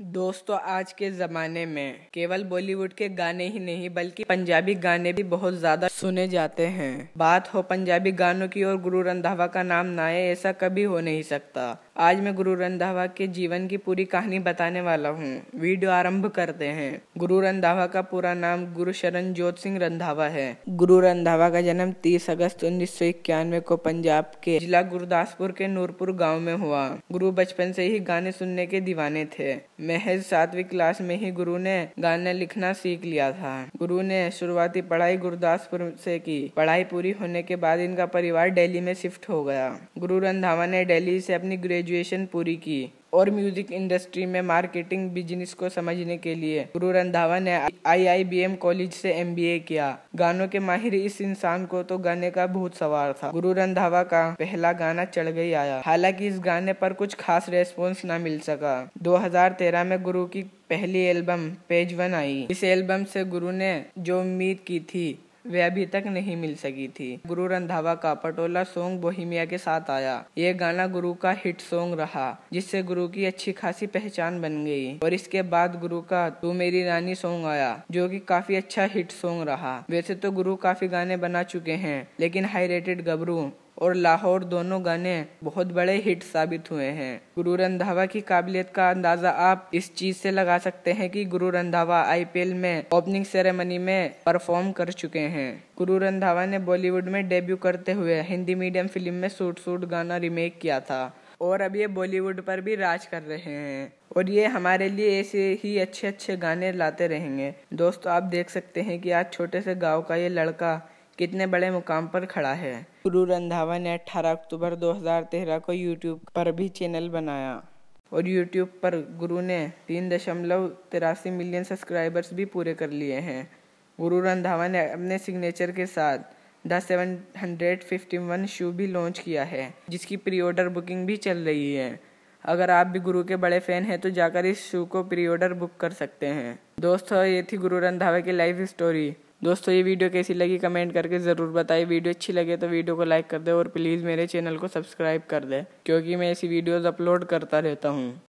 दोस्तों आज के ज़माने में केवल बॉलीवुड के गाने ही नहीं बल्कि पंजाबी गाने भी बहुत ज़्यादा सुने जाते हैं बात हो पंजाबी गानों की और गुरु रंधावा का नाम ना आए ऐसा कभी हो नहीं सकता आज मैं गुरु रंधावा के जीवन की पूरी कहानी बताने वाला हूँ वीडियो आरंभ करते हैं गुरु रंधावा का पूरा नाम गुरु शरण जोत सिंह रंधावा है गुरु रंधावा का जन्म 30 अगस्त उन्नीस को पंजाब के जिला गुरुदासपुर के नूरपुर गाँव में हुआ गुरु बचपन से ही गाने सुनने के दीवाने थे महज सातवीं क्लास में ही गुरु ने गाने लिखना सीख लिया था गुरु ने शुरुआती पढ़ाई गुरुदासपुर से की पढ़ाई पूरी होने के बाद इनका परिवार डेली में शिफ्ट हो गया गुरु रंधावा ने डेली से अपनी ग्रेजुएट ग्रेजुएशन पूरी की और म्यूजिक इंडस्ट्री में मार्केटिंग बिजनेस को समझने के लिए गुरु रंधावा ने आईआईबीएम कॉलेज से एमबीए किया गानों के माहिर इस इंसान को तो गाने का बहुत सवार था गुरु रंधावा का पहला गाना चढ़ गई आया हालांकि इस गाने पर कुछ खास रेस्पॉन्स न मिल सका 2013 में गुरु की पहली एल्बम पेज वन आई इस एल्बम से गुरु ने जो उम्मीद की थी वे अभी तक नहीं मिल सकी थी गुरु रंधावा का पटोला सॉन्ग बोहिमिया के साथ आया ये गाना गुरु का हिट सॉन्ग रहा जिससे गुरु की अच्छी खासी पहचान बन गई और इसके बाद गुरु का तू मेरी रानी सॉन्ग आया जो कि काफी अच्छा हिट सॉन्ग रहा वैसे तो गुरु काफी गाने बना चुके हैं लेकिन हाई रेटेड गबरू और लाहौर दोनों गाने बहुत बड़े हिट साबित हुए हैं गुरु रंधावा की काबिलियत का अंदाजा आप इस चीज से लगा सकते हैं कि गुरु रंधावा आईपीएल में ओपनिंग सेरेमनी में परफॉर्म कर चुके हैं गुरु रंधावा ने बॉलीवुड में डेब्यू करते हुए हिंदी मीडियम फिल्म में सूट सूट गाना रिमेक किया था और अब ये बॉलीवुड पर भी राज कर रहे हैं और ये हमारे लिए ऐसे ही अच्छे अच्छे गाने लाते रहेंगे दोस्तों आप देख सकते हैं कि आज छोटे से गांव का ये लड़का कितने बड़े मुकाम पर खड़ा है गुरु रंधावा ने 18 अक्टूबर 2013 को यूट्यूब पर भी चैनल बनाया और यूट्यूब पर गुरु ने तीन दशमलव तिरासी मिलियन सब्सक्राइबर्स भी पूरे कर लिए हैं गुरु रंधावा ने अपने सिग्नेचर के साथ the seven hundred fifty one shoe भी लॉन्च किया है जिसकी प्री ऑर्डर बुकिंग भी चल रही है अगर आप भी गुरु के बड़े फ़ैन हैं तो जाकर इस शू को प्री ऑर्डर बुक कर सकते हैं दोस्तों ये थी गुरु रंधावा की लाइफ स्टोरी दोस्तों ये वीडियो कैसी लगी कमेंट करके ज़रूर बताएं वीडियो अच्छी लगे तो वीडियो को लाइक कर दे और प्लीज़ मेरे चैनल को सब्सक्राइब कर दे क्योंकि मैं ऐसी वीडियोज़ अपलोड करता रहता हूँ